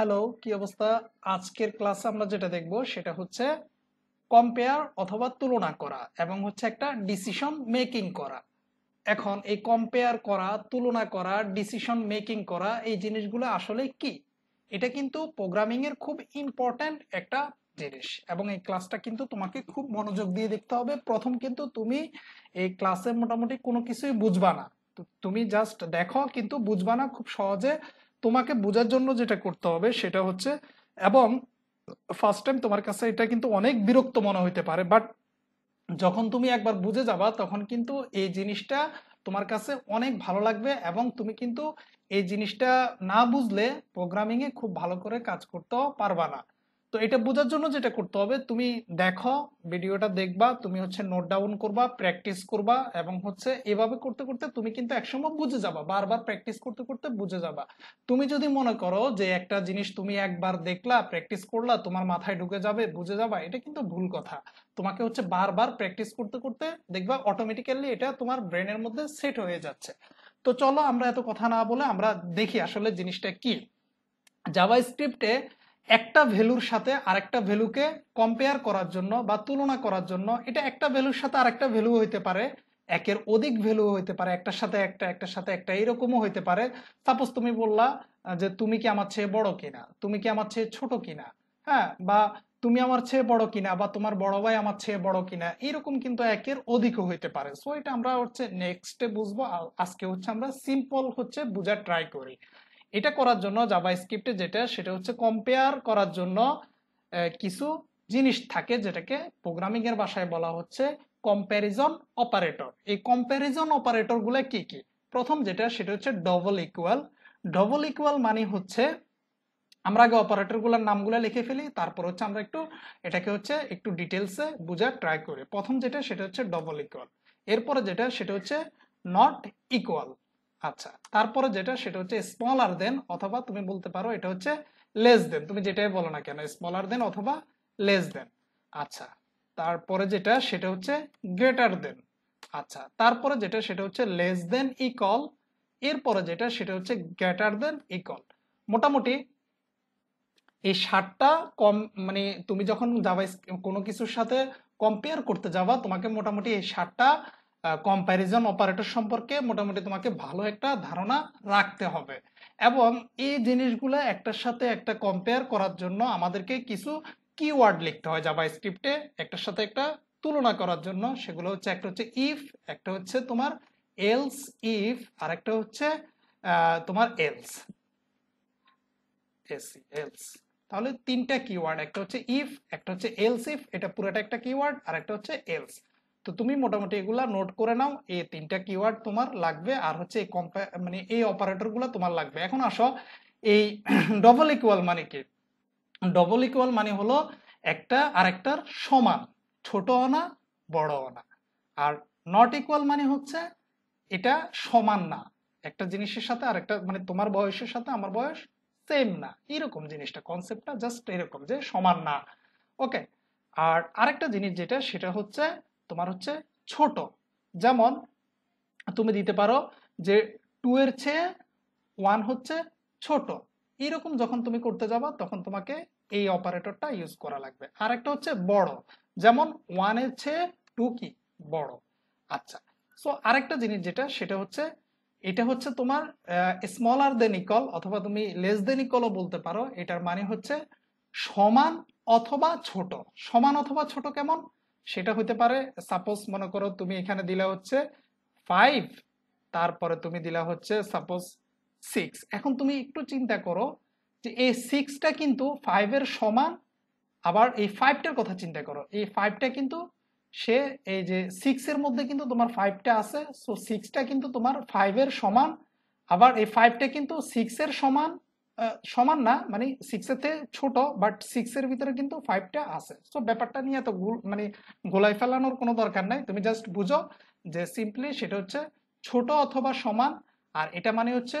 hello কি অবস্থা আজকের ক্লাসে আমরা যেটা দেখব সেটা হচ্ছে কম্পেয়ার অথবা তুলনা করা এবং হচ্ছে একটা ডিসিশন মেকিং করা এখন এই কম্পেয়ার করা তুলনা করা ডিসিশন মেকিং করা এই জিনিসগুলো আসলে কি এটা কিন্তু প্রোগ্রামিং এর খুব ইম্পর্ট্যান্ট একটা জিনিস এবং এই ক্লাসটা কিন্তু তোমাকে খুব মনোযোগ দিয়ে দেখতে হবে প্রথম কিন্তু তুমি এই ক্লাসে মোটামুটি কোনো কিছুই বুঝবা না তুমি জাস্ট দেখো কিন্তু বুঝবা না খুব সহজে তোমাকে বোঝার জন্য যেটা করতে হবে সেটা হচ্ছে এবং ফার্স্ট টাইম তোমার কাছে এটা কিন্তু অনেক বিরক্ত মনে হইতে পারে বাট যখন তুমি একবার বুঝে যাবা তখন কিন্তু এই জিনিসটা তোমার কাছে অনেক ভালো লাগবে এবং তুমি কিন্তু এই জিনিসটা না বুঝলে প্রোগ্রামিংয়ে খুব ভালো করে কাজ করতেও পারবা না তো এটা বোঝার জন্য যেটা করতে হবে তুমি দেখো ভিডিওটা দেখবা তুমি হচ্ছে নোট ডাউন করবা প্র্যাকটিস করবা এবং হচ্ছে এভাবে করতে করতে তুমি কিন্তু একসময় বুঝে যাবা বারবার প্র্যাকটিস করতে করতে বুঝে যাবা তুমি যদি মনে করো যে একটা জিনিস তুমি একবার দেখলা প্র্যাকটিস করলা তোমার মাথায় ঢুকে যাবে বুঝে যাবা এটা কিন্তু ভুল কথা তোমাকে হচ্ছে বারবার প্র্যাকটিস করতে করতে দেখবা অটোমেটিক্যালি এটা তোমার ব্রেনের মধ্যে সেট হয়ে যাচ্ছে তো চলো আমরা এত কথা না বলে আমরা দেখি আসলে জিনিসটা কি জাভাস্ক্রিপ্টে একটা ভ্যালুর সাথে আরেকটা ভ্যালুকে কম্পেয়ার করার জন্য বা তুলনা করার জন্য এটা একটা ভ্যালুর সাথে আরেকটা ভ্যালু হইতে পারে একের অধিক ভ্যালু হইতে পারে একটার সাথে একটা একটার সাথে একটা এরকমও হইতে পারে সাপোজ তুমি বললা যে তুমি কি আমার চেয়ে বড় কিনা তুমি কি আমার চেয়ে ছোট কিনা হ্যাঁ বা তুমি আমার চেয়ে বড় কিনা বা তোমার বড় ভাই আমার চেয়ে বড় কিনা এরকম কিন্তু একের অধিকও হইতে পারে সো এটা আমরা হচ্ছে নেক্সটে বুঝবো আজকে হচ্ছে আমরা সিম্পল হচ্ছে বোঝার ট্রাই করি এটা করার জন্য জাভা স্ক্রিপ্টে যেটা সেটা হচ্ছে কম্পেয়ার করার জন্য কিছু জিনিস থাকে যেটাকে প্রোগ্রামিংয়ের ভাষায় বলা হচ্ছে কম্প্যারিজন অপারেটর এই কম্প্যারিজন অপারেটরগুলো কি কি প্রথম যেটা সেটা হচ্ছে ডবল ইকুয়াল ডবল ইকুয়াল মানে হচ্ছে আমরা আগে অপারেটরগুলোর নামগুলো লিখে ফেলি তারপর হচ্ছে আমরা একটু এটাকে হচ্ছে একটু ডিটেলসে বোঝার ট্রাই করি প্রথম যেটা সেটা হচ্ছে ডবল ইকুয়াল এরপরে যেটা সেটা হচ্ছে নট ইকুয়াল আচ্ছা তারপরে যেটা সেটা হচ্ছে স্মলার দেন অথবা তুমি বলতে পারো এটা হচ্ছে লেস দেন তুমি যেটাই বলো না কেন স্মলার দেন অথবা লেস দেন আচ্ছা তারপরে যেটা সেটা হচ্ছে গ্রেটার দেন আচ্ছা তারপরে যেটা সেটা হচ্ছে লেস দেন ইকল এরপরে যেটা সেটা হচ্ছে গ্রেটার দেন ইকল মোটামুটি এই ষাটটা কম মানে তুমি যখন যাবা কোনো কিছুর সাথে কম্পেয়ার করতে যাবা তোমাকে মোটামুটি এই ষাটটা কম্প্যারিজন অপারেটর সম্পর্কে মোটামুটি তোমাকে ভালো একটা ধারণা রাখতে হবে এবং এই জিনিসগুলো একটার সাথে একটা কম্পেয়ার করার জন্য আমাদেরকে কিছু কিওয়ার্ড লিখতে হয় যাবা স্ক্রিপ্টে একটার সাথে একটা তুলনা করার জন্য সেগুলো হচ্ছে একটা হচ্ছে ইফ একটা হচ্ছে তোমার এলস ইফ আর একটা হচ্ছে তোমার এলস এলস তাহলে তিনটা কিওয়ার্ড একটা হচ্ছে ইফ একটা হচ্ছে এলস ইফ এটা পুরোটা একটা কিওয়ার্ড আর একটা হচ্ছে এলস তো তুমি মোটামুটি এগুলা নোট করে নাও এই তিনটা কিওয়ার্ড তোমার লাগবে আর হচ্ছে এই মানে এই অপারেটরগুলো তোমার লাগবে এখন আসো এই ডবল ইকুয়াল মানে কি ডবল ইকুয়াল মানে হলো একটা আরেকটার সমান ছোট না বড় না আর নট ইকুয়াল মানে হচ্ছে এটা সমান না একটা জিনিসের সাথে আরেকটা মানে তোমার বয়সের সাথে আমার বয়স সেম না এরকম জিনিসটা কনসেপ্টটা জাস্ট এরকম যে সমান না ওকে আর আরেকটা জিনিস যেটা সেটা হচ্ছে তোমার হচ্ছে ছোট যেমন তুমি দিতে পারো যে টু এর চেয়ে ওয়ান হচ্ছে ছোট এইরকম যখন তুমি করতে যাবা তখন তোমাকে এই অপারেটরটা ইউজ করা লাগবে আর একটা হচ্ছে বড় যেমন ওয়ানের চেয়ে টু কি বড় আচ্ছা সো আরেকটা জিনিস যেটা সেটা হচ্ছে এটা হচ্ছে তোমার স্মলার দেন ইকল অথবা তুমি লেস দেন ইকলও বলতে পারো এটার মানে হচ্ছে সমান অথবা ছোট সমান অথবা ছোট কেমন সেটা হতে পারে সাপোজ মনে করো তুমি এখানে দিলে হচ্ছে ফাইভ তারপরে তুমি দিলা হচ্ছে সাপোজ সিক্স এখন তুমি একটু চিন্তা করো যে এই সিক্সটা কিন্তু ফাইভের সমান আবার এই ফাইভটার কথা চিন্তা করো এই ফাইভটা কিন্তু সে এই যে সিক্সের মধ্যে কিন্তু তোমার ফাইভটা আছে সো সিক্সটা কিন্তু তোমার ফাইভের সমান আবার এই ফাইভটা কিন্তু সিক্সের সমান সমান না মানে সিক্সের থেকে ছোট বাট সিক্সের ভিতরে কিন্তু ফাইভটা আছে সো ব্যাপারটা নিয়ে এত মানে গোলায় ফেলানোর কোনো দরকার নাই তুমি জাস্ট বুঝো যে সিম্পলি সেটা হচ্ছে ছোট অথবা সমান আর এটা মানে হচ্ছে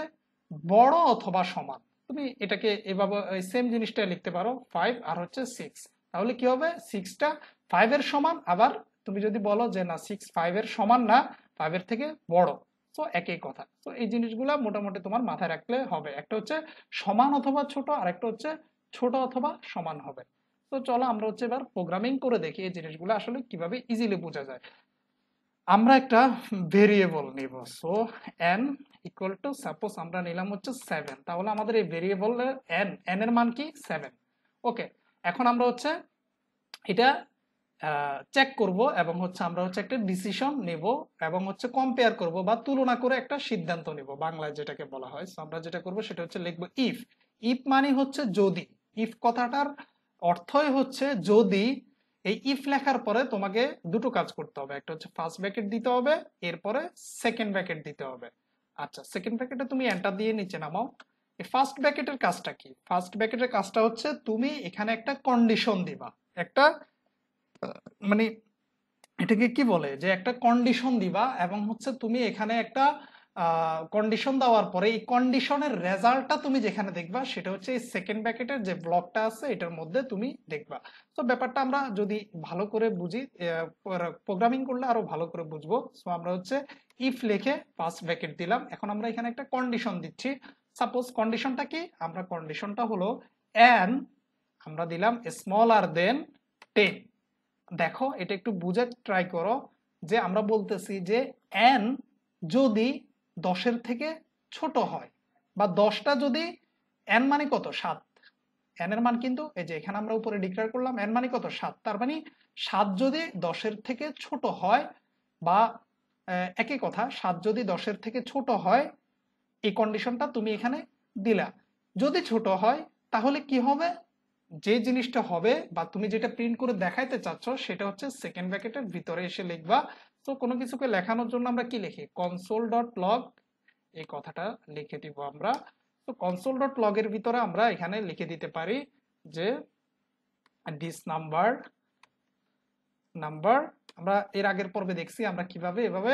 বড় অথবা সমান তুমি এটাকে এভাবে সেম জিনিসটা লিখতে পারো ফাইভ আর হচ্ছে সিক্স তাহলে কি হবে সিক্সটা ফাইভের সমান আবার তুমি যদি বলো যে না সিক্স ফাইভের সমান না ফাইভের থেকে বড় সো একই কথা তো এই জিনিসগুলো মোটামুটি তোমার মাথায় রাখলে হবে একটা হচ্ছে সমান অথবা ছোট আর একটা হচ্ছে ছোট অথবা সমান হবে তো চলো আমরা হচ্ছে এবার প্রোগ্রামিং করে দেখি এই জিনিসগুলো আসলে কিভাবে ইজিলি বোঝা যায় আমরা একটা ভেরিয়েবল নিব so N equal to suppose আমরা নিলাম হচ্ছে সেভেন তাহলে আমাদের এই ভেরিয়েবল এন এন এর মান কি সেভেন ওকে এখন আমরা হচ্ছে এটা চেক করব এবং হচ্ছে আমরা হচ্ছে একটা ডিসিশন নেব এবং হচ্ছে কম্পেয়ার করব বা তুলনা করে একটা সিদ্ধান্ত নেব বাংলায় যেটাকে বলা হয় আমরা যেটা করব সেটা হচ্ছে লিখবো ইফ ইফ মানে হচ্ছে যদি ইফ কথাটার অর্থই হচ্ছে যদি এই ইফ লেখার পরে তোমাকে দুটো কাজ করতে হবে একটা হচ্ছে ফার্স্ট ব্যাকেট দিতে হবে এরপরে সেকেন্ড ব্যাকেট দিতে হবে আচ্ছা সেকেন্ড ব্যাকেটে তুমি এন্টার দিয়ে নিচে নামাও এই ফার্স্ট ব্যাকেটের কাজটা কি ফার্স্ট ব্যাকেটের কাজটা হচ্ছে তুমি এখানে একটা কন্ডিশন দিবা একটা মানে এটাকে কি বলে যে একটা কন্ডিশন দিবা এবং হচ্ছে তুমি এখানে একটা কন্ডিশন দেওয়ার পরে এই কন্ডিশনের রেজাল্টটা তুমি যেখানে দেখবা সেটা হচ্ছে এই সেকেন্ড ব্যাকেটের যে ব্লকটা আছে এটার মধ্যে তুমি দেখবা তো ব্যাপারটা আমরা যদি ভালো করে বুঝি প্রোগ্রামিং করলে আরো ভালো করে বুঝবো সো আমরা হচ্ছে ইফ লেখে ফার্স্ট ব্যাকেট দিলাম এখন আমরা এখানে একটা কন্ডিশন দিচ্ছি সাপোজ কন্ডিশনটা কি আমরা কন্ডিশনটা হলো অ্যান আমরা দিলাম স্মলার দেন টেন দেখো এটা একটু বুঝে ট্রাই করো যে আমরা বলতেছি যে এন যদি দশের থেকে ছোট হয় বা দশটা যদি এন মানে কত সাত এন এর মান কিন্তু এই যে এখানে আমরা উপরে ডিক্লেয়ার করলাম এন মানে কত সাত তার মানে সাত যদি দশের থেকে ছোট হয় বা একই কথা সাত যদি দশের থেকে ছোট হয় এই কন্ডিশনটা তুমি এখানে দিলা যদি ছোট হয় তাহলে কি হবে যে জিনিসটা হবে বা তুমি যেটা প্রিন্ট করে দেখাইতে চাচ্ছ সেটা হচ্ছে সেকেন্ড ব্র্যাকেটের ভিতরে এসে লিখবা তো কোনো কিছুকে লেখানোর জন্য আমরা কি লিখি কনসোল ডট লগ এই কথাটা লিখে দিব আমরা তো কনসোল ডট লগের ভিতরে আমরা এখানে লিখে দিতে পারি যে ডিস নাম্বার নাম্বার আমরা এর আগের পর্বে দেখছি আমরা কিভাবে এভাবে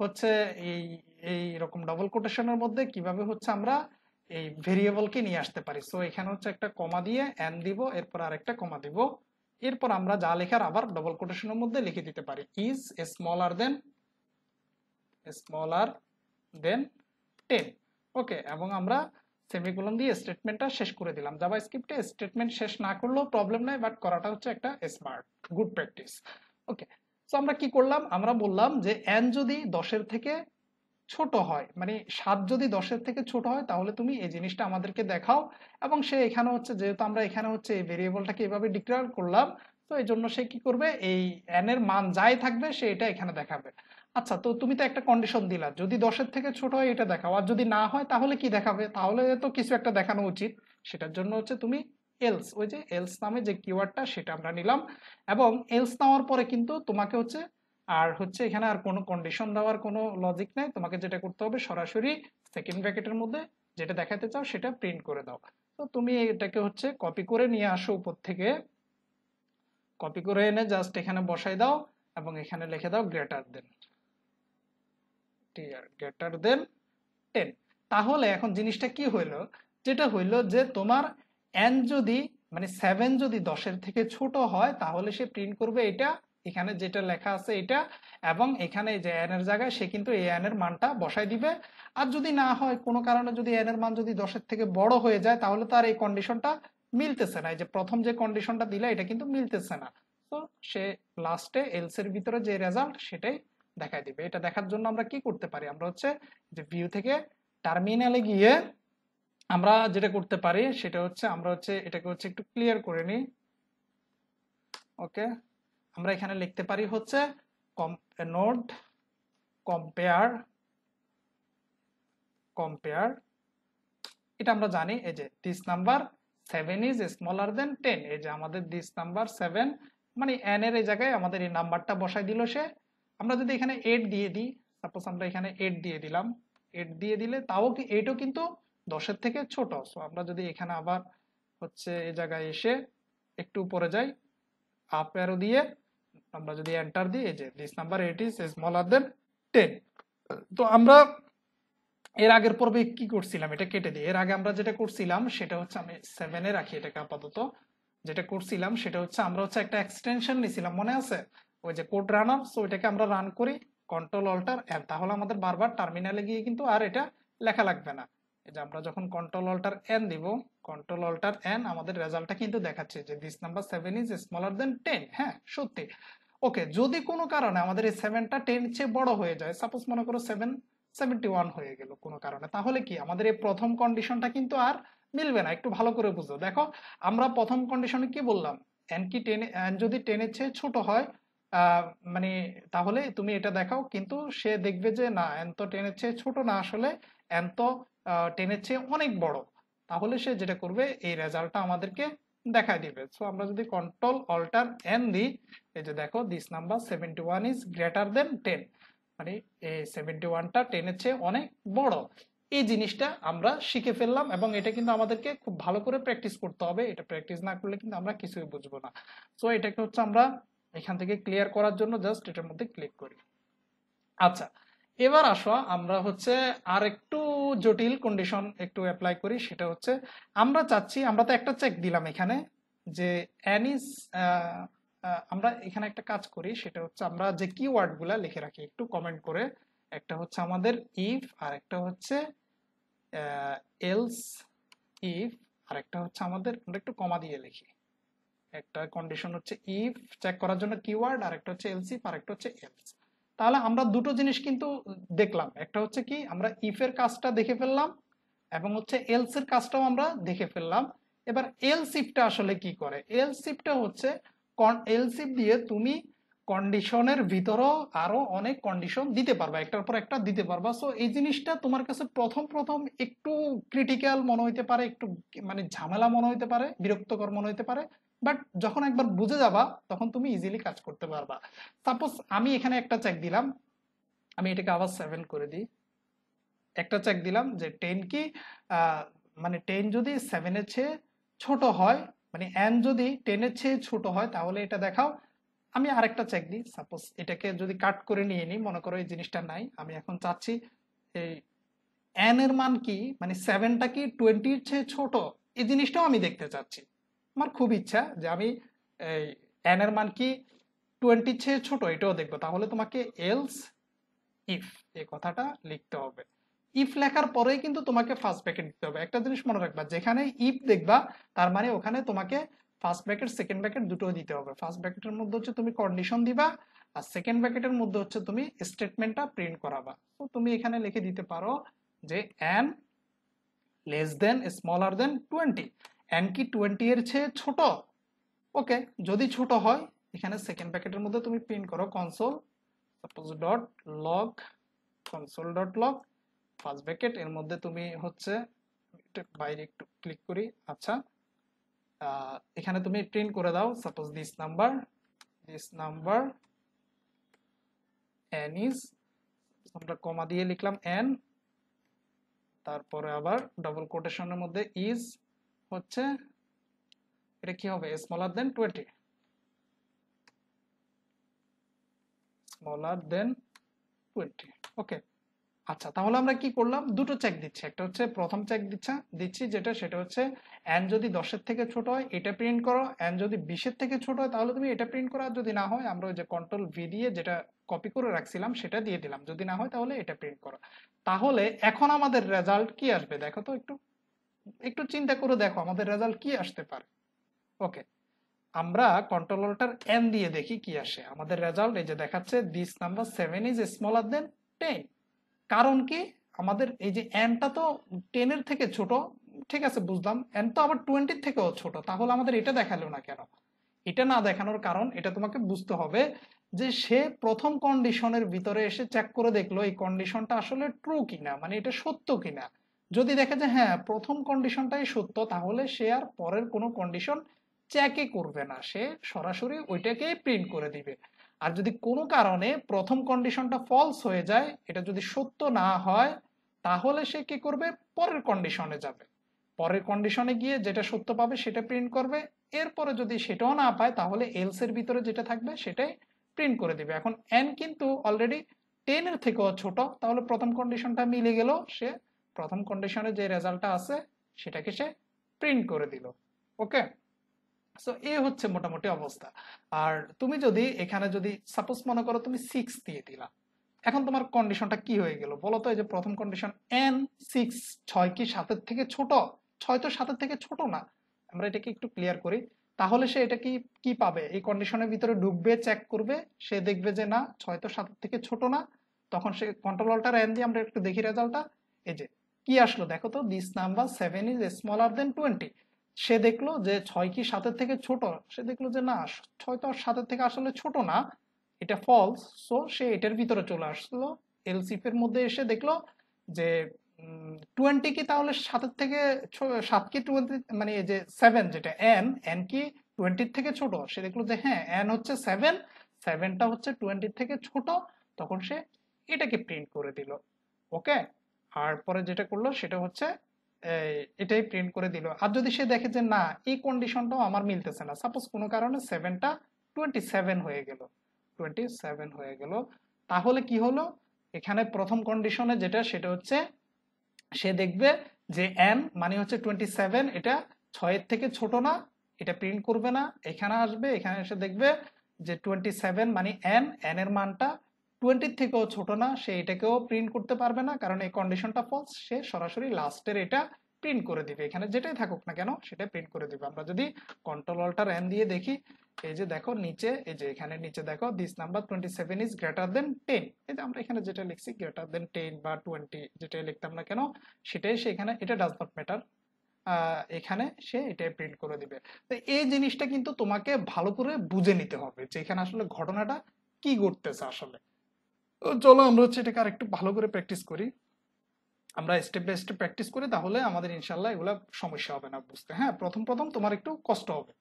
হচ্ছে এই এই রকম ডবল কোটেশনের মধ্যে কিভাবে হচ্ছে আমরা এই ভেরিয়েবলকে নিয়ে আসতে পারি সো এখানে হচ্ছে একটা কমা দিয়ে এন দিব এরপর আরেকটা কমা দিব এরপর আমরা যা লেখার আবার ডবল কোটেশনের মধ্যে লিখে দিতে পারি is smaller than smaller than ten okay এবং আমরা সেমিকুলন দিয়ে স্টেটমেন্টটা শেষ করে দিলাম জাভা স্ক্রিপ্টে স্টেটমেন্ট শেষ না করলেও প্রবলেম নাই বাট করাটা হচ্ছে একটা smart good practice okay so আমরা কি করলাম আমরা বললাম যে এন যদি দশের থেকে ছোট হয় মানে সাত যদি দশের থেকে ছোট হয় তাহলে তুমি এই জিনিসটা আমাদেরকে দেখাও এবং সে এখানে হচ্ছে যেহেতু আমরা এখানে হচ্ছে এই ভেরিয়েবলটাকে এভাবে ডিক্লেয়ার করলাম তো এই জন্য সে কি করবে এই এন এর মান যাই থাকবে সে এটা এখানে দেখাবে আচ্ছা তো তুমি তো একটা কন্ডিশন দিলা যদি দশের থেকে ছোট হয় এটা দেখাও আর যদি না হয় তাহলে কি দেখাবে তাহলে তো কিছু একটা দেখানো উচিত সেটার জন্য হচ্ছে তুমি এলস ওই যে এলস নামে যে কিওয়ার্ডটা সেটা আমরা নিলাম এবং এলস নেওয়ার পরে কিন্তু তোমাকে হচ্ছে আর হচ্ছে এখানে আর কোনো কন্ডিশন দেওয়ার কোনো লজিক নাই তোমাকে যেটা করতে হবে সরাসরি সেকেন্ড ব্র্যাকেটের মধ্যে যেটা দেখাতে চাও সেটা প্রিন্ট করে দাও তো তুমি এটাকে হচ্ছে কপি করে নিয়ে আসো উপর থেকে কপি করে এনে জাস্ট এখানে বসাই দাও এবং এখানে লিখে দাও greater than greater than ten তাহলে এখন জিনিসটা কি হইলো যেটা হইলো যে তোমার এন যদি মানে সেভেন যদি দশের থেকে ছোট হয় তাহলে সে প্রিন্ট করবে এটা এখানে যেটা লেখা আছে এটা এবং এখানে যে এন এর জায়গায় সে কিন্তু এ এন এর মানটা বসায় দিবে আর যদি না হয় কোনো কারণে যদি এন এর মান যদি দশের থেকে বড় হয়ে যায় তাহলে তার এই কন্ডিশনটা মিলতেছে না এই যে প্রথম যে কন্ডিশনটা দিলে এটা কিন্তু মিলতেছে না তো সে লাস্টে এলস এর ভিতরে যে রেজাল্ট সেটাই দেখাই দিবে এটা দেখার জন্য আমরা কি করতে পারি আমরা হচ্ছে যে ভিউ থেকে টার্মিনালে গিয়ে আমরা যেটা করতে পারি সেটা হচ্ছে আমরা হচ্ছে এটাকে হচ্ছে একটু ক্লিয়ার করে নিই ওকে আমরা এখানে লিখতে পারি হচ্ছে নোড কম্পেয়ার কম্পেয়ার এটা আমরা জানি এই যে this number seven is smaller than ten এই যে আমাদের দিস নাম্বার সেভেন মানে এন এর এই জায়গায় আমাদের এই নাম্বারটা বসাই দিল সে আমরা যদি এখানে এইট দিয়ে দিই সাপোজ আমরা এখানে এইট দিয়ে দিলাম এইট দিয়ে দিলে তাও কি এইটও কিন্তু দশের থেকে ছোট সো আমরা যদি এখানে আবার হচ্ছে এই জায়গায় এসে একটু উপরে যাই আপ অ্যারো দিয়ে আমরা যদি এন্টার দিই এই যে this number eight is smaller than ten তো আমরা এর আগের পর্বে কি করছিলাম এটা কেটে দিই এর আগে আমরা যেটা করছিলাম সেটা হচ্ছে আমি সেভেনে রাখি এটাকে আপাতত যেটা করছিলাম সেটা হচ্ছে আমরা হচ্ছে একটা এক্সটেনশন নিয়েছিলাম মনে আছে ওই যে কোড রানার সো এটাকে আমরা রান করি কন্ট্রোল অল্টার এন তাহলে আমাদের বারবার টার্মিনালে গিয়ে কিন্তু আর এটা লেখা লাগবে না এই যে আমরা যখন কন্ট্রোল অল্টার এন দিব কন্ট্রোল অল্টার এন আমাদের রেজাল্টটা কিন্তু দেখাচ্ছে যে this number seven is smaller than ten হ্যাঁ সত্যি ওকে যদি কোনো কারণে আমাদের এই সেভেনটা টেন চেয়ে বড় হয়ে যায় সাপোজ মনে করো সেভেন সেভেন্টি ওয়ান হয়ে গেল কোনো কারণে তাহলে কি আমাদের এই প্রথম কন্ডিশনটা কিন্তু আর মিলবে না একটু ভালো করে বুঝো দেখো আমরা প্রথম কন্ডিশনে কি বললাম এন কি টেন এন যদি টেনের চেয়ে ছোট হয় মানে তাহলে তুমি এটা দেখাও কিন্তু সে দেখবে যে না এন তো টেনের চেয়ে ছোট না আসলে এন তো টেনের চেয়ে অনেক বড় তাহলে সে যেটা করবে এই রেজাল্টটা আমাদেরকে দেখায় দিবে সো আমরা যদি কন্ট্রোল অল্টার এন দিই এই যে দেখো this number seventy one is greater than ten মানে এই সেভেন্টি ওয়ানটা টেনের চেয়ে অনেক বড় এই জিনিসটা আমরা শিখে ফেললাম এবং এটা কিন্তু আমাদেরকে খুব ভালো করে প্র্যাকটিস করতে হবে এটা প্র্যাকটিস না করলে কিন্তু আমরা কিছুই বুঝবো না সো এটাকে হচ্ছে আমরা এখান থেকে ক্লিয়ার করার জন্য জাস্ট এটার মধ্যে ক্লিক করি আচ্ছা এবার আসো আমরা হচ্ছে আর একটু জটিল কন্ডিশন একটু অ্যাপ্লাই করি সেটা হচ্ছে আমরা চাচ্ছি আমরা তো একটা চেক দিলাম এখানে যে অ্যানিস আমরা এখানে একটা কাজ করি সেটা হচ্ছে আমরা যে কিওয়ার্ডগুলো লিখে রাখি একটু কমেন্ট করে একটা হচ্ছে আমাদের ইফ আর একটা হচ্ছে এলস ইফ আর একটা হচ্ছে আমাদের আমরা একটু কমা দিয়ে লিখি একটা কন্ডিশন হচ্ছে ইফ চেক করার জন্য কিওয়ার্ড আর একটা হচ্ছে এলস ইফ আর একটা হচ্ছে এলস তাহলে আমরা দুটো জিনিস কিন্তু দেখলাম একটা হচ্ছে কি আমরা ইফের কাজটা দেখে ফেললাম এবং হচ্ছে এলস এর কাজটাও আমরা দেখে ফেললাম এবার এল সিপটা আসলে কি করে এল সিপটা হচ্ছে এল সিপ দিয়ে তুমি কন্ডিশনের ভিতরও আরো অনেক কন্ডিশন দিতে পারবা একটার পর একটা দিতে পারবা সো এই জিনিসটা তোমার কাছে প্রথম প্রথম একটু ক্রিটিক্যাল মনে হইতে পারে একটু মানে ঝামেলা মনে হইতে পারে বিরক্তকর মনে হইতে পারে বাট যখন একবার বুঝে যাবা তখন তুমি ইজিলি কাজ করতে পারবা সাপোজ আমি এখানে একটা চেক দিলাম আমি এটাকে আবার সেভেন করে দিই একটা চেক দিলাম যে টেন কি মানে টেন যদি সেভেনের চেয়ে ছোট হয় মানে এন যদি টেনের চেয়ে ছোট হয় তাহলে এটা দেখাও আমি আরেকটা চেক দিই সাপোজ এটাকে যদি কাট করে নিয়ে নিই মনে করো এই জিনিসটা নাই আমি এখন চাচ্ছি এই এন এর মান কি মানে সেভেনটা কি টোয়েন্টির চেয়ে ছোট এই জিনিসটাও আমি দেখতে চাচ্ছি আমার খুব ইচ্ছা যে আমি এই এন এর মান কি টোয়েন্টির চেয়ে ছোট এটাও দেখবো তাহলে তোমাকে এলস ইফ এ কথাটা লিখতে হবে ইফ লেখার পরেই কিন্তু তোমাকে ফার্স্ট ব্র্যাকেট দিতে হবে একটা জিনিস মনে রাখবা যেখানে ইফ দেখবা তার মানে ওখানে তোমাকে ফার্স্ট ব্র্যাকেট সেকেন্ড ব্র্যাকেট দুটো দিতে হবে ফার্স্ট ব্র্যাকেটের মধ্যে হচ্ছে তুমি কন্ডিশন দিবা আর সেকেন্ড ব্র্যাকেটের মধ্যে হচ্ছে তুমি স্টেটমেন্টটা প্রিন্ট করাবা তো তুমি এখানে লিখে দিতে পারো যে N less than smaller than twenty N কি টোয়েন্টি এর চেয়ে ছোট ওকে যদি ছোট হয় এখানে সেকেন্ড প্যাকেটের মধ্যে তুমি প্রিন্ট করো console suppose dot log console dot log first bracket এর মধ্যে তুমি হচ্ছে বাইরে একটু ক্লিক করি আচ্ছা এখানে তুমি প্রিন্ট করে দাও suppose this number this number N is আমরা কমা দিয়ে লিখলাম এন তারপরে আবার ডবল কোটেশনের মধ্যে ইজ হচ্ছে এটা কি হবে smaller than twenty smaller than twenty okay আচ্ছা তাহলে আমরা কি করলাম দুটো চেক দিচ্ছি একটা হচ্ছে প্রথম চেক দিচ্ছা দিচ্ছি যেটা সেটা হচ্ছে এন যদি দশের থেকে ছোট হয় এটা প্রিন্ট করো এন যদি বিশের থেকে ছোট হয় তাহলে তুমি এটা প্রিন্ট করো আর যদি না হয় আমরা ওই যে কন্ট্রোল ভি দিয়ে যেটা কপি করে রাখছিলাম সেটা দিয়ে দিলাম যদি না হয় তাহলে এটা প্রিন্ট করো তাহলে এখন আমাদের রেজাল্ট কি আসবে দেখো তো একটু একটু চিন্তা করে দেখো আমাদের রেজাল্ট কি আসতে পারে ওকে আমরা কন্ট্রোলটার এন দিয়ে দেখি কি আসে আমাদের রেজাল্ট এই যে দেখাচ্ছে this number seven is smaller than ten কারণ কি আমাদের এই যে এনটা তো টেনের থেকে ছোট ঠিক আছে বুঝলাম এন তো আবার টোয়েন্টির থেকেও ছোট তাহলে আমাদের এটা দেখালো না কেন এটা না দেখানোর কারণ এটা তোমাকে বুঝতে হবে যে সে প্রথম কন্ডিশনের ভিতরে এসে চেক করে দেখলো এই কন্ডিশনটা আসলে ট্রু কিনা মানে এটা সত্য কিনা যদি দেখে যে হ্যাঁ প্রথম কন্ডিশনটাই সত্য তাহলে সে আর পরের কোনো কন্ডিশন চেকে করবে না সে সরাসরি ওইটাকে প্রিন্ট করে দিবে আর যদি কোনো কারণে প্রথম কন্ডিশনটা ফলস হয়ে যায় এটা যদি সত্য না হয় তাহলে সে কি করবে পরের কন্ডিশনে যাবে পরের কন্ডিশনে গিয়ে যেটা সত্য পাবে সেটা প্রিন্ট করবে এরপরে যদি সেটাও না পায় তাহলে এলস এর ভিতরে যেটা থাকবে সেটাই প্রিন্ট করে দিবে এখন এন কিন্তু অলরেডি টেনের থেকেও ছোট তাহলে প্রথম কন্ডিশনটা মিলে গেল সে প্রথম কন্ডিশনে যে রেজাল্টটা আছে সেটাকে সে প্রিন্ট করে দিল ওকে সো এ হচ্ছে মোটামুটি অবস্থা আর তুমি যদি এখানে যদি সাপোজ মনে করো তুমি সিক্স দিয়ে দিলা এখন তোমার কন্ডিশনটা কি হয়ে গেল বলো তো এই যে প্রথম কন্ডিশন এন সিক্স ছয় কি সাতের থেকে ছোট ছয় তো সাতের থেকে ছোট না আমরা এটাকে একটু ক্লিয়ার করি তাহলে সে এটা কি কি পাবে এই কন্ডিশনের ভিতরে ঢুকবে চেক করবে সে দেখবে যে না ছয় তো সাতের থেকে ছোট না তখন সে কন্ট্রোলটা এন দিয়ে আমরা একটু দেখি রেজাল্টটা এই যে কি আসলো দেখো তো this number seven is smaller than twenty সে দেখলো যে ছয় কি সাতের থেকে ছোট সে দেখলো যে না ছয় তো সাতের থেকে আসলে ছোট না এটা ফলস সো সে এটার ভিতরে চলে আসলো এলসিফের মধ্যে এসে দেখলো যে টোয়েন্টি কি তাহলে সাতের থেকে সাত কি টোয়েন্টি মানে যে সেভেন যেটা এন এন কি টোয়েন্টির থেকে ছোট সে দেখলো যে হ্যাঁ এন হচ্ছে সেভেন সেভেনটা হচ্ছে টোয়েন্টির থেকে ছোট তখন সে এটাকে প্রিন্ট করে দিল ওকে আর পরে যেটা করলো সেটা হচ্ছে এটাই প্রিন্ট করে দিল আর যদি সে দেখে যে না এই কন্ডিশনটাও আমার মিলতেছে না সাপোজ কোনো কারণে সেভেনটা টোয়েন্টি সেভেন হয়ে গেল টোয়েন্টি সেভেন হয়ে গেল তাহলে কি হলো এখানে প্রথম কন্ডিশনে যেটা সেটা হচ্ছে সে দেখবে যে এন মানে হচ্ছে টোয়েন্টি সেভেন এটা ছয়ের থেকে ছোট না এটা প্রিন্ট করবে না এখানে আসবে এখানে এসে দেখবে যে টোয়েন্টি সেভেন মানে এন এন এর মানটা টোয়েন্টির থেকেও ছোট না সে এটাকেও প্রিন্ট করতে পারবে না কারণ এই কন্ডিশনটা ফলস সে সরাসরি লাস্টের এটা প্রিন্ট করে দিবে এখানে যেটাই থাকুক না কেন সেটা প্রিন্ট করে দিবে আমরা যদি কন্ট্রোল অল্টার এন দিয়ে দেখি এই যে দেখো নিচে এই যে এখানে নিচে দেখো this number twenty seven is greater than ten এই যে আমরা এখানে যেটা লিখছি গ্রেটার দেন টেন বা টোয়েন্টি যেটাই লিখতাম না কেন সেটাই সে এখানে এটা ডাজ নট ম্যাটার এখানে সে এটা প্রিন্ট করে দিবে তো এই জিনিসটা কিন্তু তোমাকে ভালো করে বুঝে নিতে হবে যে এখানে আসলে ঘটনাটা কি ঘটতেছে আসলে তো চলো আমরা হচ্ছে এটাকে আর একটু ভালো করে প্র্যাকটিস করি আমরা স্টেপ বাই স্টেপ প্র্যাকটিস করি তাহলে আমাদের ইনশাল্লাহ এগুলো সমস্যা হবে না বুঝতে হ্যাঁ প্রথম প্রথম তোমার একটু কষ্ট হবে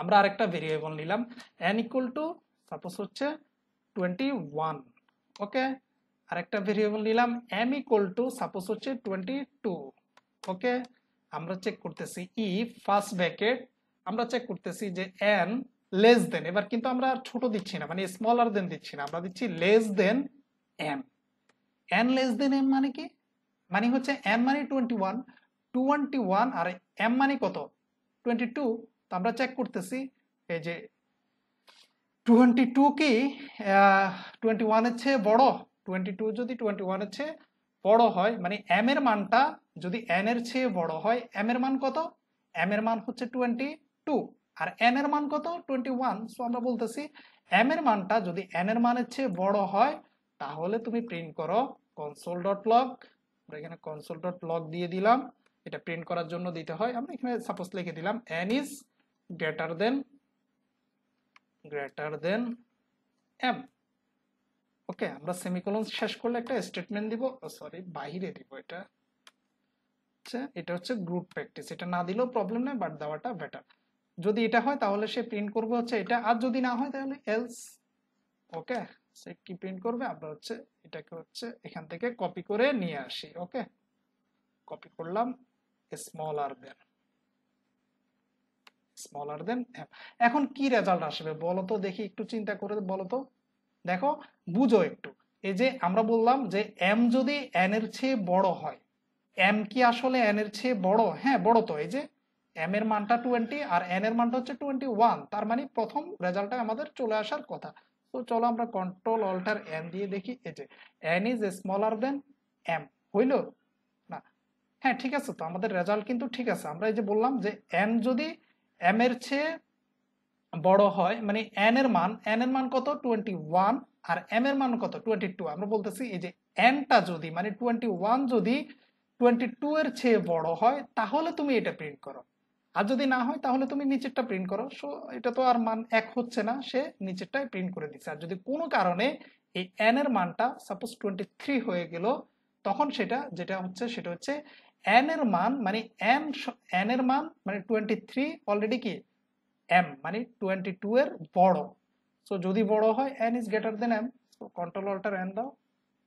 আমরা আরেকটা ভেরিয়েবল নিলাম এন ইকুয়াল টু সাপোজ হচ্ছে টোয়েন্টি ওয়ান ওকে আরেকটা ভেরিয়েবল নিলাম এম ইকুয়াল টু সাপোজ হচ্ছে টোয়েন্টি টু ওকে আমরা চেক করতেছি ই ফার্স্ট ব্যাকেট আমরা চেক করতেছি যে এন লেস দেন এবার কিন্তু আমরা ছোট দিচ্ছি না মানে স্মলার দেন দিচ্ছি না আমরা দিচ্ছি less than M N less than M মানে কি মানে হচ্ছে এন মানে টোয়েন্টি ওয়ান টোয়েন্টি ওয়ান আর এম মানে কত টোয়েন্টি টু তো আমরা চেক করতেছি এই যে টোয়েন্টি টু কি টোয়েন্টি ওয়ানের চেয়ে বড় টোয়েন্টি টু যদি টোয়েন্টি ওয়ানের চেয়ে বড় হয় মানে এম এর মানটা যদি এন এর চেয়ে বড় হয় এম এর মান কত এম এর মান হচ্ছে টোয়েন্টি টু আর এন এর মান কত টোয়েন্টি ওয়ান সো আমরা বলতেছি এম এর মানটা যদি এন এর মানের চেয়ে বড় হয় তাহলে তুমি প্রিন্ট করো কনসোল ডট লগ আমরা এখানে কনসোল ডট লগ দিয়ে দিলাম এটা প্রিন্ট করার জন্য দিতে হয় আমরা এখানে সাপোজ লিখে দিলাম N is greater than greater than M okay আমরা সেমিকোলন শেষ করলে একটা স্টেটমেন্ট দিব সরি oh, বাহিরে দিব এটা আচ্ছা এটা হচ্ছে গ্রুপ প্র্যাকটিস এটা না দিলেও প্রবলেম নেই বাট দেওয়াটা বেটার যদি এটা হয় তাহলে সে প্রিন্ট করবে হচ্ছে এটা আর যদি না হয় তাহলে এলস ওকে সে কি প্রিন্ট করবে আমরা হচ্ছে এটাকে হচ্ছে এখান থেকে কপি করে নিয়ে আসি ওকে কপি করলাম smaller than smaller than এখন কি রেজাল্ট আসবে বলো তো দেখি একটু চিন্তা করে বলো তো দেখো বুঝো একটু এই যে আমরা বললাম যে এম যদি এন এর চেয়ে বড় হয় এম কি আসলে এন এর চেয়ে বড় হ্যাঁ বড় তো এই যে এম এর মানটা টোয়েন্টি আর এন এর মানটা হচ্ছে টোয়েন্টি ওয়ান তার মানে প্রথম রেজাল্টটা আমাদের চলে আসার কথা তো চলো আমরা কন্ট্রোল অল্টার এম দিয়ে দেখি এই যে N is smaller than M হইল না হ্যাঁ ঠিক আছে তো আমাদের রেজাল্ট কিন্তু ঠিক আছে আমরা এই যে বললাম যে এন যদি এম এর চেয়ে বড় হয় মানে এন এর মান এন এর মান কত টোয়েন্টি ওয়ান আর এম এর মান কত টোয়েন্টি টু আমরা বলতেছি এই যে এনটা যদি মানে টোয়েন্টি ওয়ান যদি টোয়েন্টি টু এর চেয়ে বড় হয় তাহলে তুমি এটা প্রিন্ট করো আর যদি না হয় তাহলে তুমি নিচেরটা প্রিন্ট করো সো এটা তো আর মান এক হচ্ছে না সে নিচেরটাই প্রিন্ট করে দিচ্ছে আর যদি কোনো কারণে এই এন এর মানটা সাপোজ টোয়েন্টি থ্রি হয়ে গেল তখন সেটা যেটা হচ্ছে সেটা হচ্ছে এন এর মান মানে এন এন এর মান মানে টোয়েন্টি থ্রি অলরেডি কি এম মানে টোয়েন্টি টু এর বড় সো যদি বড় হয় n is greater than m so control alter n দাও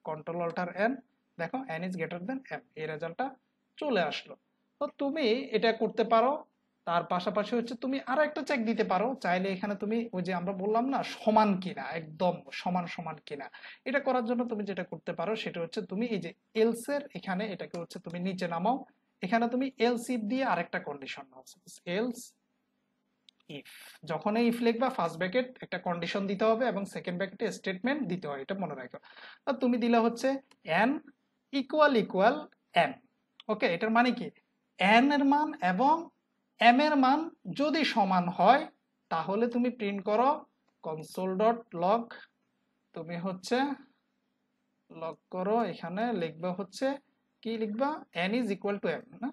কন্ট্রোল অল্টার এন দেখো n is greater than m এই রেজাল্টটা চলে আসলো তো তুমি এটা করতে পারো তার পাশাপাশি হচ্ছে তুমি আরো একটা চেক দিতে পারো চাইলে এখানে তুমি ওই যে আমরা বললাম না সমান কিনা একদম সমান সমান কিনা এটা করার জন্য তুমি যেটা করতে পারো সেটা হচ্ছে তুমি এই যে এলসের এখানে এটাকে হচ্ছে তুমি নিচে নামাও এখানে তুমি এলস ইফ দিয়ে আরেকটা কন্ডিশন নাও এলস ইফ যখন ইফ লিখবা ফার্স্ট ব্র্যাকেট একটা কন্ডিশন দিতে হবে এবং সেকেন্ড ব্র্যাকেটে স্টেটমেন্ট দিতে হয় এটা মনে রাখো তা তুমি দিলে হচ্ছে n equal equal n okay এটার মানে কি এন এর মান এবং এম এর মান যদি সমান হয় তাহলে তুমি প্রিন্ট করো কনসোল ডট লগ তুমি হচ্ছে লগ করো এখানে লিখবা হচ্ছে কি লিখবা n is equal to m না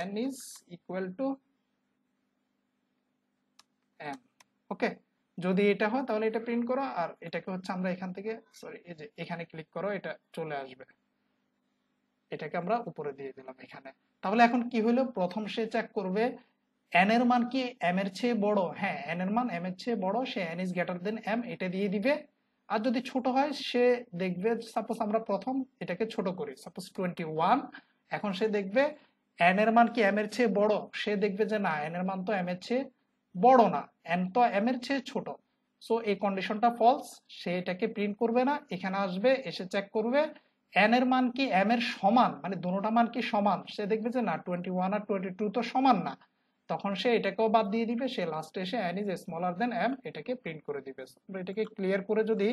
n is equal to m okay যদি এটা হয় তাহলে এটা প্রিন্ট করো আর এটাকে হচ্ছে আমরা এখান থেকে সরি এই যে এখানে ক্লিক করো এটা চলে আসবে এটাকে আমরা উপরে দিয়ে দিলাম এখানে তাহলে এখন কি হলো প্রথম সে চেক করবে এন এর মান কি এম এর চেয়ে বড় হ্যাঁ এন এর মান এম এর চেয়ে বড় সে n is greater than m এটা দিয়ে দিবে আর যদি ছোট হয় সে দেখবে সাপোজ আমরা প্রথম এটাকে ছোট করি সাপোজ টোয়েন্টি ওয়ান এখন সে দেখবে এন এর মান কি এম এর চেয়ে বড় সে দেখবে যে না এন এর মান তো এম এর চেয়ে বড় না এন তো এম এর চেয়ে ছোট সো এই কন্ডিশনটা ফলস সে এটাকে প্রিন্ট করবে না এখানে আসবে এসে চেক করবে এন এর মান কি এম এর সমান মানে দুটোটা মান কি সমান সে দেখবে যে না টোয়েন্টি ওয়ান আর টোয়েন্টি টু তো সমান না তখন সে এটাকেও বাদ দিয়ে দিবে সে লাস্টে এসে n is smaller than m এটাকে প্রিন্ট করে দিবে এটাকে ক্লিয়ার করে যদি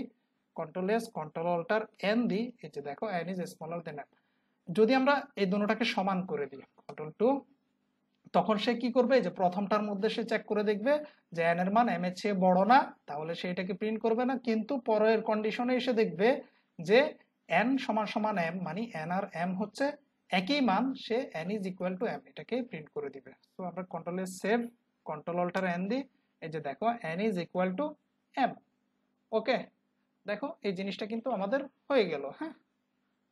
control s control alter n দিই এই যে দেখো n is smaller than m যদি আমরা এই দুটোটাকে সমান করে দিই কন্ট্রোল টু তখন সে কি করবে যে প্রথমটার মধ্যে সে চেক করে দেখবে যে এন এর মান এম এর চেয়ে বড় না তাহলে সে এটাকে প্রিন্ট করবে না কিন্তু পরের কন্ডিশনে এসে দেখবে যে এন সমান সমান এম মানে এন আর এম হচ্ছে একই মান সে n is equal to m এটাকে প্রিন্ট করে দিবে তো আমরা control save control alter n দিই এই যে দেখো n is equal to m okay দেখো এই জিনিসটা কিন্তু আমাদের হয়ে গেল হ্যাঁ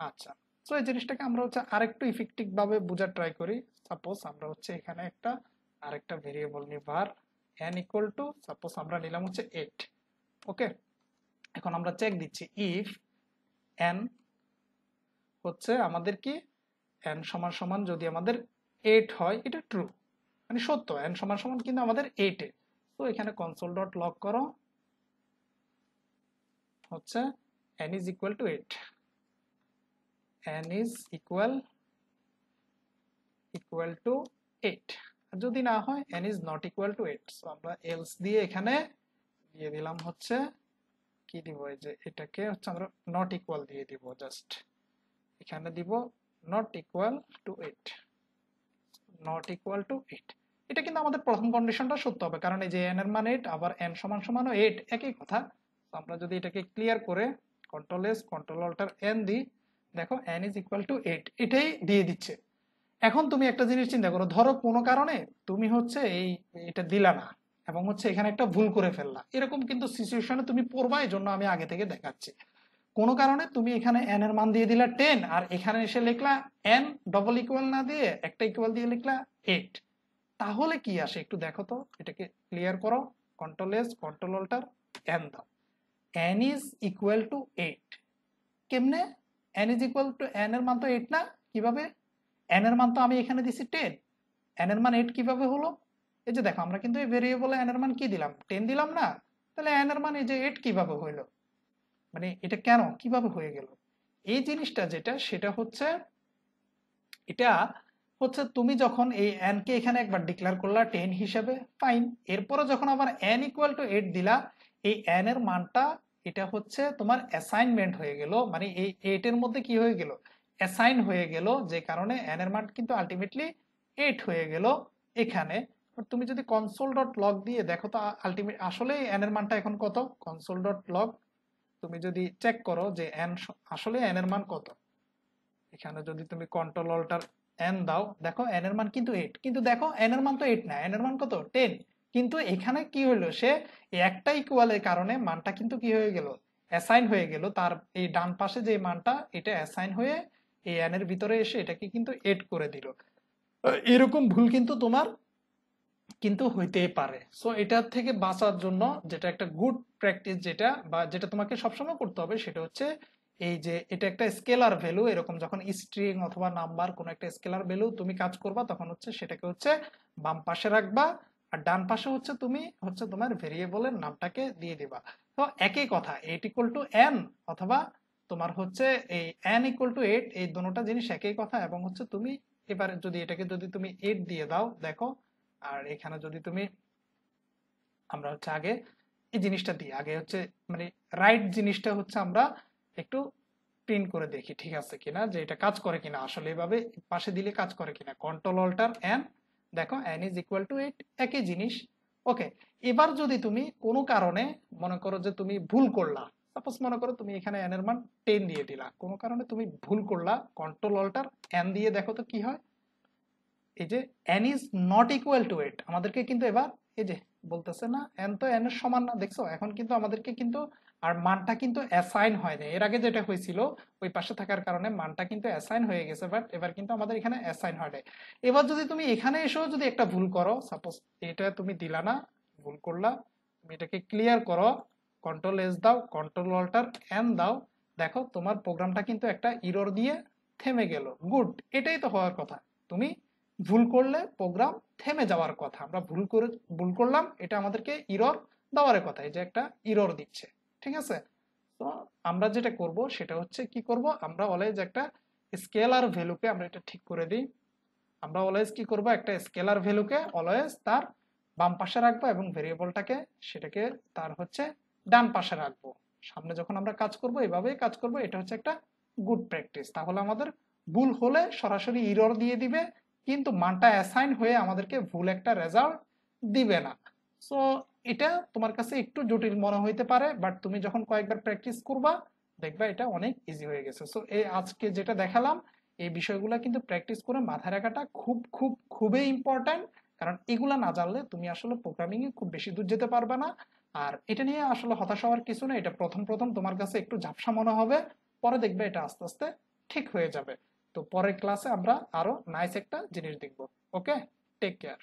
আচ্ছা সো এই জিনিসটাকে আমরা হচ্ছে আরেকটু ইফেক্টিভভাবে বোঝার ট্রাই করি সাপোজ আমরা হচ্ছে এখানে একটা আরেকটা ভেরিয়েবল নিই ভার এন ইকুয়াল টু সাপোজ আমরা নিলাম হচ্ছে এইট ওকে এখন আমরা চেক দিচ্ছি ইফ এন হচ্ছে আমাদের কি এন সমান সমান যদি আমাদের এইট হয় এটা ট্রু মানে সত্য এন সমান সমান কিন্তু আমাদের এইটে তো এখানে কনসোল ডট লক করো হচ্ছে n is equal to eight n is equal equal to eight আর যদি না হয় n is not equal to eight so আমরা এলস দিয়ে এখানে দিয়ে দিলাম হচ্ছে কি দিব এই যে এটাকে হচ্ছে আমরা নট ইকুয়াল দিয়ে দিব জাস্ট এখানে দিব not equal to 8 not equal to 8 এটা কিন্তু আমাদের প্রথম কন্ডিশনটা সত্য হবে কারণ এই যে n এর মান 8 আবার n সমান সমান 8 একই কথা তো আমরা যদি এটাকে ক্লিয়ার করে control s control alter n দিই দেখো n is equal to 8 এটাই দিয়ে দিচ্ছে এখন তুমি একটা জিনিস চিন্তা করো ধরো কোনো কারণে তুমি হচ্ছে এই এটা দিলা না এবং হচ্ছে এখানে একটা ভুল করে ফেললা এরকম কিন্তু সিচুয়েশনে তুমি পড়বা এই জন্য আমি আগে থেকে দেখাচ্ছি কোনো কারণে তুমি এখানে এন এর মান দিয়ে দিলা টেন আর এখানে এসে লিখলা এন ডবল ইকুয়াল না দিয়ে একটা ইকুয়াল দিয়ে লিখলা এইট তাহলে কি আসে একটু দেখো তো এটাকে ক্লিয়ার করো control s control alter n দাও n is equal to eight কেমনে n is equal to n এর মান তো এইট না কিভাবে এন এর মান তো আমি এখানে দিছি টেন এন এর মান এইট কিভাবে হলো এই যে দেখো আমরা কিন্তু এই ভেরিয়েবলে এন এর মান কি দিলাম টেন দিলাম না তাহলে এন এর মান এই যে এইট কিভাবে হইলো মানে এটা কেন কিভাবে হয়ে গেল এই জিনিসটা যেটা সেটা হচ্ছে এটা হচ্ছে তুমি যখন এই এন কে এখানে একবার ডিক্লেয়ার করলা টেন হিসাবে ফাইন এরপরে যখন আবার এন ইকুয়াল টু এইট দিলা এই এন এর মানটা এটা হচ্ছে তোমার অ্যাসাইনমেন্ট হয়ে গেল মানে এই এইট এর মধ্যে কি হয়ে গেল অ্যাসাইন হয়ে গেল যে কারণে এন এর মান কিন্তু আলটিমেটলি এইট হয়ে গেল এখানে তুমি যদি কনসোল ডট লগ দিয়ে দেখো তো আলটিমেট আসলে এন এর মানটা এখন কত কনসোল ডট লগ তুমি যদি চেক করো যে এন আসলে এন এর মান কত এখানে যদি তুমি কন্ট্রোল অল্টার এন দাও দেখো এন এর মান কিন্তু এইট কিন্তু দেখো এন এর মান তো এইট না এন এর মান কত টেন কিন্তু এখানে কি হলো সে একটা ইকুয়ালের কারণে মানটা কিন্তু কি হয়ে গেল অ্যাসাইন হয়ে গেল তার এই ডান পাশে যে মানটা এটা অ্যাসাইন হয়ে এই এন এর ভিতরে এসে এটাকে কিন্তু এড করে দিল এরকম ভুল কিন্তু তোমার কিন্তু হইতেই পারে সো এটা থেকে বাঁচার জন্য যেটা একটা গুড প্র্যাকটিস যেটা বা যেটা তোমাকে সবসময় করতে হবে সেটা হচ্ছে এই যে এটা একটা স্কেলার ভ্যালু এরকম যখন স্ট্রিং অথবা নাম্বার কোনো একটা স্কেলার ভ্যালু তুমি কাজ করবা তখন হচ্ছে সেটাকে হচ্ছে বাম পাশে রাখবা আর ডান পাশে হচ্ছে তুমি হচ্ছে তোমার ভেরিয়েবলের নামটাকে দিয়ে দিবা তো একই কথা এইট ইকুয়াল টু এন অথবা তোমার হচ্ছে এই এন ইকুয়াল টু এইট এই দুটা জিনিস একই কথা এবং হচ্ছে তুমি এবারে যদি এটাকে যদি তুমি এইট দিয়ে দাও দেখো আর এখানে যদি তুমি আমরা হচ্ছে আগে এই জিনিসটা দিই আগে হচ্ছে মানে রাইট জিনিসটা হচ্ছে আমরা একটু প্রিন্ট করে দেখি ঠিক আছে কিনা যে এটা কাজ করে কিনা আসলে এভাবে পাশে দিলে কাজ করে কিনা কন্ট্রোল অল্টার এন দেখো n is equal to eight একই জিনিস ওকে এবার যদি তুমি কোনো কারণে মনে করো যে তুমি ভুল করলা সাপোজ মনে করো তুমি এখানে এন এর মান টেন দিয়ে দিলা কোনো কারণে তুমি ভুল করলা কন্ট্রোল অল্টার এন দিয়ে দেখো তো কি হয় এই যে N is not equal to eight আমাদেরকে কিন্তু এবার এই যে বলতেছে না এন তো এন এর সমান না দেখছো এখন কিন্তু আমাদেরকে কিন্তু আর মানটা কিন্তু অ্যাসাইন হয় না এর আগে যেটা হয়েছিল ওই পাশে থাকার কারণে মানটা কিন্তু অ্যাসাইন হয়ে গেছে বাট এবার কিন্তু আমাদের এখানে অ্যাসাইন হয় না এবার যদি তুমি এখানে এসেও যদি একটা ভুল করো সাপোজ এটা তুমি দিলা না ভুল করলা তুমি এটাকে ক্লিয়ার করো কন্ট্রোল এস দাও কন্ট্রোল অল্টার এন দাও দেখো তোমার প্রোগ্রামটা কিন্তু একটা ইরর দিয়ে থেমে গেল গুড এটাই তো হওয়ার কথা তুমি ভুল করলে প্রোগ্রাম থেমে যাওয়ার কথা আমরা ভুল করে ভুল করলাম এটা আমাদেরকে ইরর দেওয়ার কথা এই যে একটা ইরর দিচ্ছে ঠিক আছে তো আমরা যেটা করব সেটা হচ্ছে কি করব আমরা অলওয়েজ একটা স্কেলার ভ্যালুকে আমরা এটা ঠিক করে দিই আমরা অলওয়েজ কি করব একটা স্কেলার ভ্যালুকে অলওয়েজ তার বাম পাশে রাখবো এবং ভেরিয়েবলটাকে সেটাকে তার হচ্ছে ডান পাশে রাখবো সামনে যখন আমরা কাজ করব এভাবেই কাজ করব এটা হচ্ছে একটা গুড প্র্যাকটিস তাহলে আমাদের ভুল হলে সরাসরি ইরর দিয়ে দিবে কিন্তু মানটা অ্যাসাইন হয়ে আমাদেরকে ভুল একটা রেজাল্ট দিবে না সো এটা তোমার কাছে একটু জটিল মনে হইতে পারে বাট তুমি যখন কয়েকবার প্র্যাকটিস করবা দেখবা এটা অনেক ইজি হয়ে গেছে সো এই আজকে যেটা দেখালাম এই বিষয়গুলো কিন্তু প্র্যাকটিস করে মাথায় রাখাটা খুব খুব খুবই ইম্পর্ট্যান্ট কারণ এগুলো না জানলে তুমি আসলে প্রোগ্রামিংয়ে খুব বেশি দূর যেতে পারবে না আর এটা নিয়ে আসলে হতাশ হওয়ার কিছু না এটা প্রথম প্রথম তোমার কাছে একটু ঝাপসা মনে হবে পরে দেখবে এটা আস্তে আস্তে ঠিক হয়ে যাবে তো পরের ক্লাসে আমরা আরো নাইস একটা জিনিস দেখব ওকে টেক কেয়ার